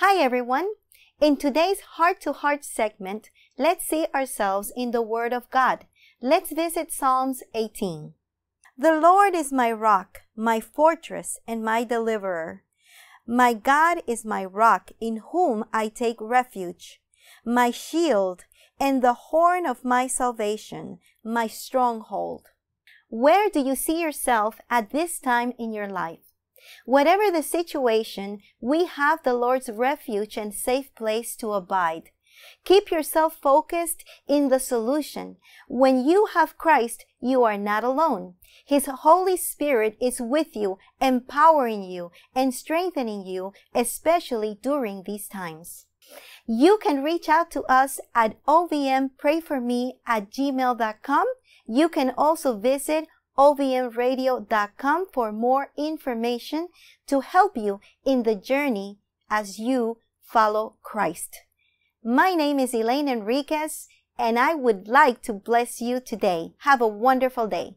Hi everyone! In today's Heart to Heart segment, let's see ourselves in the Word of God. Let's visit Psalms 18. The Lord is my rock, my fortress, and my deliverer. My God is my rock, in whom I take refuge, my shield, and the horn of my salvation, my stronghold. Where do you see yourself at this time in your life? Whatever the situation, we have the Lord's refuge and safe place to abide. Keep yourself focused in the solution. When you have Christ, you are not alone. His Holy Spirit is with you, empowering you and strengthening you, especially during these times. You can reach out to us at ovmprayforme at gmail.com. You can also visit ovmradio.com for more information to help you in the journey as you follow Christ. My name is Elaine Enriquez, and I would like to bless you today. Have a wonderful day.